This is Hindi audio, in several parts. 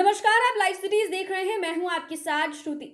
नमस्कार आप लाइव सिटीज देख रहे हैं मैं हूं आपके साथ श्रुति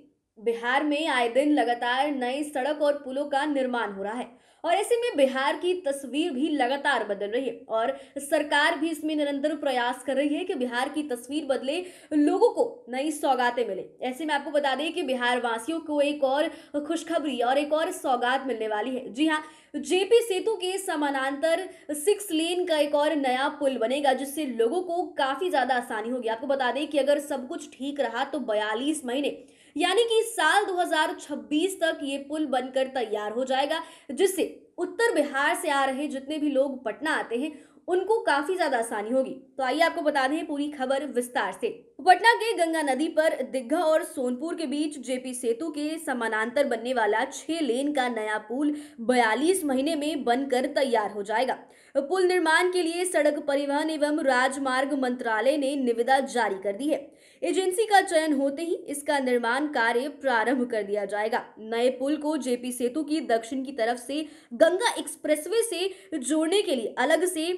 बिहार में आए दिन लगातार नए सड़क और पुलों का निर्माण हो रहा है और ऐसे में बिहार की तस्वीर भी लगातार बदल रही है और सरकार भी इसमें निरंतर प्रयास कर रही है कि बिहार की तस्वीर बदले लोगों को नई सौगातें मिले ऐसे में आपको बता दें कि बिहार वासियों को एक और खुशखबरी और एक और सौगात मिलने वाली है जी हाँ जेपी सेतु के समानांतर सिक्स लेन का एक और नया पुल बनेगा जिससे लोगों को काफी ज्यादा आसानी होगी आपको बता दें कि अगर सब कुछ ठीक रहा तो बयालीस महीने यानी कि साल 2026 तक ये पुल बनकर तैयार हो जाएगा जिससे उत्तर बिहार से आ रहे जितने भी लोग पटना आते हैं उनको काफी ज्यादा आसानी होगी तो आइए आपको बता दें पूरी खबर विस्तार से पटना के गंगा नदी पर दिग्घा और सोनपुर के बीच जेपी सेतु के समानांतर बनने वाला छह लेन का नया पुल 42 महीने में बनकर तैयार हो जाएगा पुल निर्माण के लिए सड़क परिवहन एवं राजमार्ग मंत्रालय ने निविदा जारी कर दी है एजेंसी का चयन होते ही इसका निर्माण कार्य प्रारंभ कर दिया जाएगा नए पुल को जेपी सेतु की दक्षिण की तरफ से गंगा एक्सप्रेसवे से जोड़ने के लिए अलग से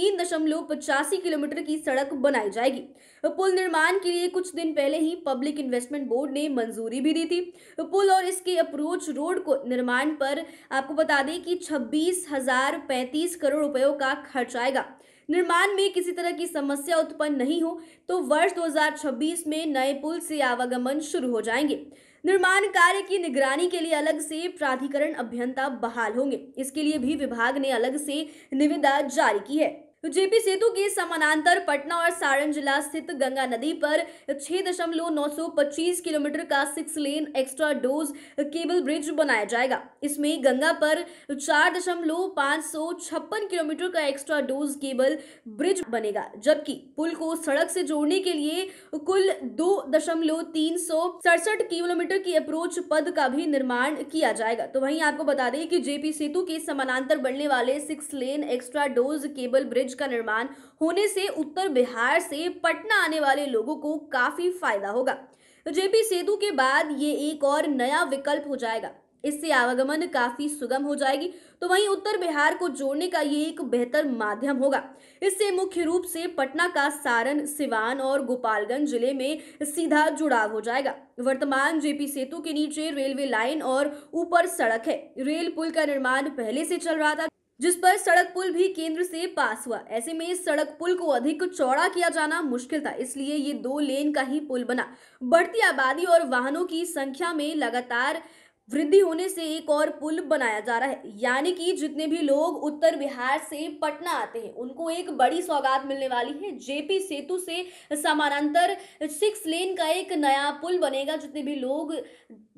तीन दशमलव पचासी किलोमीटर की सड़क बनाई जाएगी पुल निर्माण के लिए कुछ दिन पहले ही पब्लिक इन्वेस्टमेंट बोर्ड ने मंजूरी भी दी थी पुल और इसके अप्रोच रोड को निर्माण पर आपको बता दें कि छब्बीस हजार पैंतीस करोड़ रुपयों का खर्च आएगा निर्माण में किसी तरह की समस्या उत्पन्न नहीं हो तो वर्ष 2026 में नए पुल से आवागमन शुरू हो जाएंगे निर्माण कार्य की निगरानी के लिए अलग से प्राधिकरण अभियंता बहाल होंगे इसके लिए भी विभाग ने अलग से निविदा जारी की है तो जेपी सेतु के समानांतर पटना और सारण जिला स्थित गंगा नदी पर छह दशमलव नौ सौ पच्चीस किलोमीटर का six lane extra dose cable bridge बनाया जाएगा इसमें गंगा पर चार दशमलव पांच सौ छप्पन किलोमीटर का एक्स्ट्रा डोज केबल ब्रिज बनेगा जबकि पुल को सड़क से जोड़ने के लिए कुल दो दशमलव तीन सौ सड़सठ किलोमीटर की अप्रोच पद का भी निर्माण किया जाएगा तो वही आपको बता दें कि जेपी सेतु के समानांतर बनने वाले six lane extra dose cable bridge bridge का निर्माण होने से उत्तर बिहार से पटना आने वाले लोगों को काफी फायदा होगा जेपी सेतु के बाद ये एक और नया विकल्प हो जाएगा इससे आवागमन काफी सुगम हो जाएगी तो वहीं उत्तर बिहार को जोड़ने का ये एक बेहतर माध्यम होगा इससे मुख्य रूप से पटना का सारण सिवान और गोपालगंज जिले में सीधा जुड़ाव हो जाएगा वर्तमान जेपी सेतु के नीचे रेलवे लाइन और ऊपर सड़क है रेल पुल का निर्माण पहले से चल रहा था जिस पर सड़क पुल भी केंद्र से पास हुआ ऐसे में इस सड़क पुल को अधिक चौड़ा किया जाना मुश्किल था इसलिए ये दो लेन का ही पुल बना बढ़ती आबादी और वाहनों की संख्या में लगातार वृद्धि होने से एक और पुल बनाया जा रहा है यानी कि जितने भी लोग उत्तर बिहार से पटना आते हैं उनको एक बड़ी सौगात मिलने वाली है जेपी सेतु से समानांतर सिक्स लेन का एक नया पुल बनेगा जितने भी लोग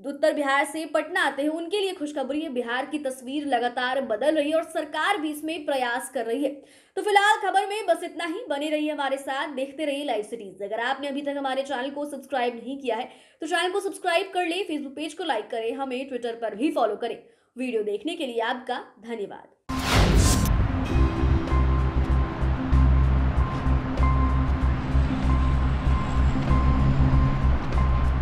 उत्तर बिहार से पटना आते हैं उनके लिए खुशखबरी है बिहार की तस्वीर लगातार बदल रही है और सरकार भी इसमें प्रयास कर रही है तो फिलहाल खबर में बस इतना ही बने रहिए हमारे साथ देखते रहिए लाइव सीरीज अगर आपने अभी तक हमारे चैनल को सब्सक्राइब नहीं किया है तो चैनल को सब्सक्राइब कर ले फेसबुक पेज को लाइक करें हमें ट्विटर पर भी फॉलो करें वीडियो देखने के लिए आपका धन्यवाद